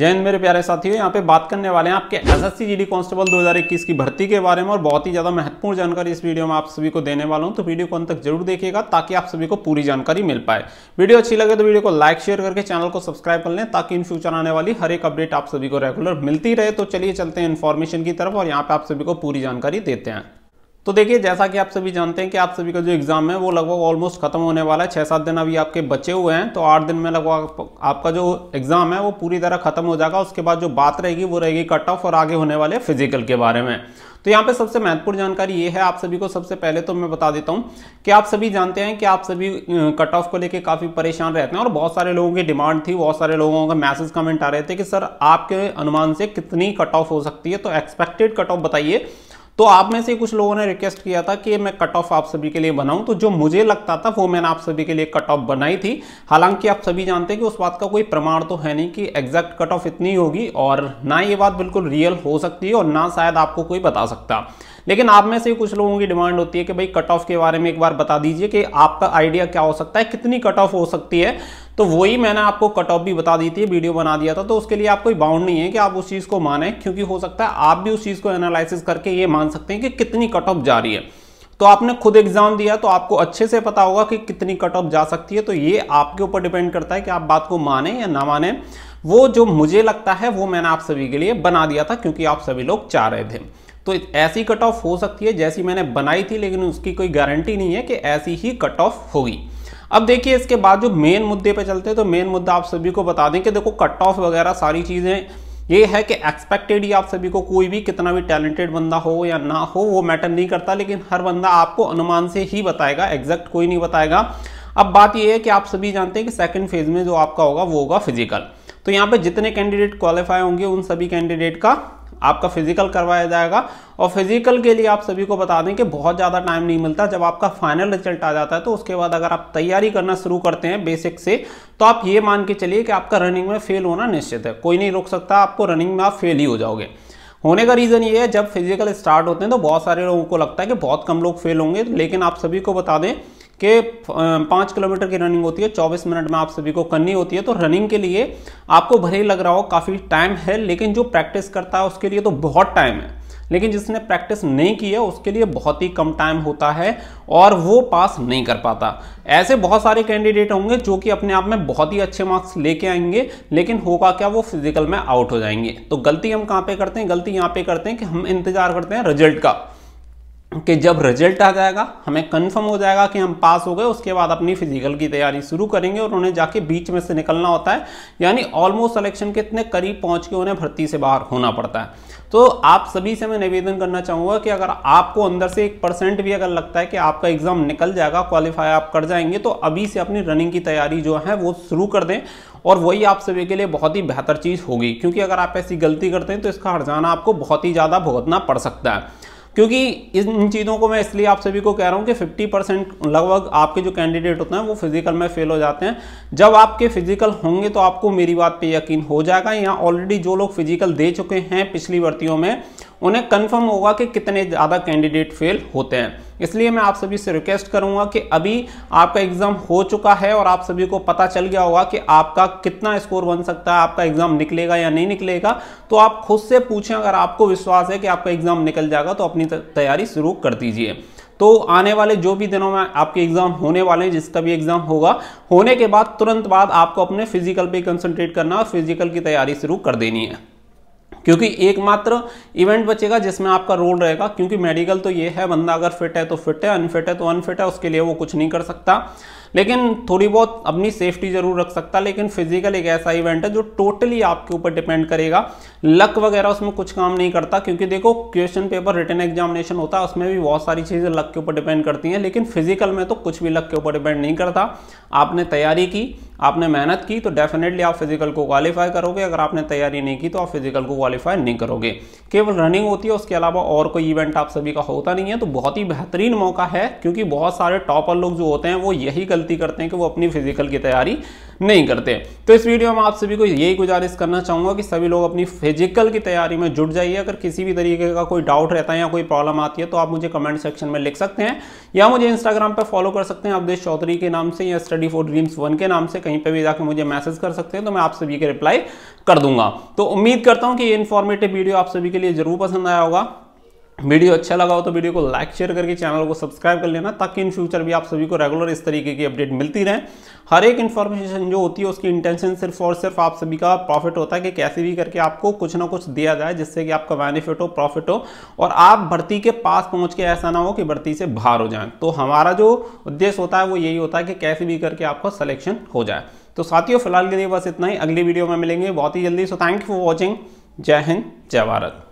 जैन मेरे प्यारे साथियों यहाँ पे बात करने वाले हैं आपके एसएससी जीडी कांस्टेबल 2021 की भर्ती के बारे में और बहुत ही ज़्यादा महत्वपूर्ण जानकारी इस वीडियो में आप सभी को देने वाला हूँ तो वीडियो को अंत तक जरूर देखिएगा ताकि आप सभी को पूरी जानकारी मिल पाए वीडियो अच्छी लगे तो वीडियो को लाइक शेयर करके चैनल को सब्सक्राइब कर लें ताकि इन फ्यूचर आने वाली हर एक अपडेट आप सभी को रेगुलर मिलती रहे तो चलिए चलते हैं इन्फॉर्मेशन की तरफ और यहाँ पे आप सभी को पूरी जानकारी देते हैं तो देखिए जैसा कि आप सभी जानते हैं कि आप सभी का जो एग्ज़ाम है वो लगभग ऑलमोस्ट खत्म होने वाला है छः सात दिन अभी आपके बचे हुए हैं तो आठ दिन में लगभग आपका जो एग्ज़ाम है वो पूरी तरह खत्म हो जाएगा उसके बाद जो बात रहेगी वो रहेगी कट ऑफ और आगे होने वाले फिजिकल के बारे में तो यहाँ पे सबसे महत्वपूर्ण जानकारी ये है आप सभी को सबसे पहले तो मैं बता देता हूँ कि आप सभी जानते हैं कि आप सभी कट ऑफ को लेके काफ़ी परेशान रहते हैं और बहुत सारे लोगों की डिमांड थी बहुत सारे लोगों का मैसेज कमेंट आ रहे थे कि सर आपके अनुमान से कितनी कट ऑफ हो सकती है तो एक्सपेक्टेड कट ऑफ बताइए तो आप में से कुछ लोगों ने रिक्वेस्ट किया था कि मैं कट ऑफ आप सभी के लिए बनाऊं तो जो मुझे लगता था वो मैंने आप सभी के लिए कट ऑफ बनाई थी हालांकि आप सभी जानते हैं कि उस बात का कोई प्रमाण तो है नहीं कि एग्जैक्ट कट ऑफ इतनी होगी और ना ये बात बिल्कुल रियल हो सकती है और ना शायद आपको कोई बता सकता लेकिन आप में से कुछ लोगों की डिमांड होती है कि भाई कट ऑफ के बारे में एक बार बता दीजिए कि आपका आइडिया क्या हो सकता है कितनी कट ऑफ हो सकती है तो वही मैंने आपको कट ऑफ भी बता दी थी वीडियो बना दिया था तो उसके लिए आप कोई बाउंड नहीं है कि आप उस चीज़ को माने क्योंकि हो सकता है आप भी उस चीज़ को एनालिसिस करके ये मान सकते हैं कि कितनी कट ऑफ जा रही है तो आपने खुद एग्जाम दिया तो आपको अच्छे से पता होगा कि कितनी कट ऑफ जा सकती है तो ये आपके ऊपर डिपेंड करता है कि आप बात को माने या ना माने वो जो मुझे लगता है वो मैंने आप सभी के लिए बना दिया था क्योंकि आप सभी लोग चाह रहे थे तो ऐसी कट ऑफ हो सकती है जैसी मैंने बनाई थी लेकिन उसकी कोई गारंटी नहीं है कि ऐसी ही कट ऑफ होगी अब देखिए इसके बाद जो मेन मुद्दे पे चलते हैं तो मेन मुद्दा आप सभी को बता दें कि देखो कट ऑफ वगैरह सारी चीज़ें ये है कि एक्सपेक्टेड ही आप सभी को कोई भी कितना भी टैलेंटेड बंदा हो या ना हो वो मैटर नहीं करता लेकिन हर बंदा आपको अनुमान से ही बताएगा एग्जैक्ट कोई नहीं बताएगा अब बात ये है कि आप सभी जानते हैं कि सेकंड फेज में जो आपका होगा वो होगा फिजिकल तो यहाँ पे जितने कैंडिडेट क्वालिफाई होंगे उन सभी कैंडिडेट का आपका फिजिकल करवाया जाएगा और फिजिकल के लिए आप सभी को बता दें कि बहुत ज़्यादा टाइम नहीं मिलता जब आपका फाइनल रिजल्ट आ जाता है तो उसके बाद अगर आप तैयारी करना शुरू करते हैं बेसिक से तो आप ये मान के चलिए कि आपका रनिंग में फेल होना निश्चित है कोई नहीं रोक सकता आपको रनिंग में आप फेल ही हो जाओगे होने का रीज़न ये है जब फिजिकल स्टार्ट होते हैं तो बहुत सारे लोगों को लगता है कि बहुत कम लोग फेल होंगे लेकिन आप सभी को बता दें के पाँच किलोमीटर की रनिंग होती है चौबीस मिनट में आप सभी को करनी होती है तो रनिंग के लिए आपको भले ही लग रहा हो काफ़ी टाइम है लेकिन जो प्रैक्टिस करता है उसके लिए तो बहुत टाइम है लेकिन जिसने प्रैक्टिस नहीं की है उसके लिए बहुत ही कम टाइम होता है और वो पास नहीं कर पाता ऐसे बहुत सारे कैंडिडेट होंगे जो कि अपने आप में बहुत ही अच्छे मार्क्स लेके आएंगे लेकिन होगा क्या वो फिजिकल में आउट हो जाएंगे तो गलती हम कहाँ पे करते हैं गलती यहाँ पे करते हैं कि हम इंतजार करते हैं रिजल्ट का कि जब रिजल्ट आ जाएगा हमें कंफर्म हो जाएगा कि हम पास हो गए उसके बाद अपनी फिजिकल की तैयारी शुरू करेंगे और उन्हें जाके बीच में से निकलना होता है यानी ऑलमोस्ट सिलेक्शन के इतने करीब पहुंच के उन्हें भर्ती से बाहर होना पड़ता है तो आप सभी से मैं निवेदन करना चाहूँगा कि अगर आपको अंदर से एक परसेंट भी अगर लगता है कि आपका एग्ज़ाम निकल जाएगा क्वालिफाई आप कर जाएंगे तो अभी से अपनी रनिंग की तैयारी जो है वो शुरू कर दें और वही आप सभी के लिए बहुत ही बेहतर चीज़ होगी क्योंकि अगर आप ऐसी गलती करते हैं तो इसका हर आपको बहुत ही ज़्यादा भुगतना पड़ सकता है क्योंकि इन चीज़ों को मैं इसलिए आप सभी को कह रहा हूँ कि 50 परसेंट लगभग आपके जो कैंडिडेट होते हैं वो फिजिकल में फेल हो जाते हैं जब आपके फिजिकल होंगे तो आपको मेरी बात पे यकीन हो जाएगा यहाँ ऑलरेडी जो लोग फिजिकल दे चुके हैं पिछली भर्तियों में उन्हें कन्फर्म होगा कि कितने ज़्यादा कैंडिडेट फेल होते हैं इसलिए मैं आप सभी से रिक्वेस्ट करूंगा कि अभी आपका एग्ज़ाम हो चुका है और आप सभी को पता चल गया होगा कि आपका कितना स्कोर बन सकता है आपका एग्ज़ाम निकलेगा या नहीं निकलेगा तो आप खुद से पूछें अगर आपको विश्वास है कि आपका एग्ज़ाम निकल जाएगा तो अपनी तैयारी शुरू कर दीजिए तो आने वाले जो भी दिनों में आपके एग्जाम होने वाले हैं जिसका भी एग्जाम होगा होने के बाद तुरंत बाद आपको अपने फिजिकल पे कंसंट्रेट करना और फिजिकल की तैयारी शुरू कर देनी है क्योंकि एकमात्र इवेंट बचेगा जिसमें आपका रोल रहेगा क्योंकि मेडिकल तो ये है बंदा अगर फिट है तो फिट है अनफिट है तो अनफिट है उसके लिए वो कुछ नहीं कर सकता लेकिन थोड़ी बहुत अपनी सेफ्टी जरूर रख सकता है लेकिन फिजिकल एक ऐसा इवेंट है जो टोटली आपके ऊपर डिपेंड करेगा लक वगैरह उसमें कुछ काम नहीं करता क्योंकि देखो क्वेश्चन पेपर रिटर्न एग्जामिनेशन होता है उसमें भी बहुत सारी चीज़ें लक के ऊपर डिपेंड करती हैं लेकिन फिजिकल में तो कुछ भी लक के ऊपर डिपेंड नहीं करता आपने तैयारी की आपने मेहनत की तो डेफिनेटली आप फिजिकल को क्वालिफाई करोगे अगर आपने तैयारी नहीं की तो आप फिजिकल को क्वालिफाई नहीं करोगे केवल रनिंग होती है उसके अलावा और कोई इवेंट आप सभी का होता नहीं है तो बहुत ही बेहतरीन मौका है क्योंकि बहुत सारे टॉपर लोग जो होते हैं वो यही गलती गलती करते हैं कि वो अपनी फिजिकल की तैयारी नहीं करते तो इस वीडियो में आप सभी को यही गुजारिश करना चाहूँगा कि सभी लोग अपनी फिजिकल की तैयारी में जुट जाइए अगर किसी भी तरीके का कोई डाउट रहता है या कोई प्रॉब्लम आती है तो आप मुझे कमेंट सेक्शन में लिख सकते हैं या मुझे इंस्टाग्राम पर फॉलो कर सकते हैं अवधेश चौधरी के नाम से या स्टडी फॉर ड्रीम्स वन के नाम से कहीं पर भी जाकर मुझे मैसेज कर सकते हैं तो मैं आप सभी के रिप्लाई कर दूंगा तो उम्मीद करता हूँ कि ये इन्फॉर्मेटिव वीडियो आप सभी के लिए जरूर पसंद आया होगा वीडियो अच्छा लगा हो तो वीडियो को लाइक शेयर करके चैनल को सब्सक्राइब कर लेना ताकि इन फ्यूचर भी आप सभी को रेगुलर इस तरीके की अपडेट मिलती रहे हर एक इन्फॉर्मेशन जो होती है उसकी इंटेंशन सिर्फ और सिर्फ आप सभी का प्रॉफिट होता है कि कैसे भी करके आपको कुछ ना कुछ दिया जाए जिससे कि आपका बेनिफिट हो प्रॉफिट हो और आप भर्ती के पास पहुँच के ऐसा ना हो कि भर्ती से बाहर हो जाए तो हमारा जो उद्देश्य होता है वो यही होता है कि कैसे भी करके आपका सलेक्शन हो जाए तो साथियों फिलहाल के लिए बस इतना ही अगली वीडियो में मिलेंगे बहुत ही जल्दी so thank you for watching जय हिंद जय भारत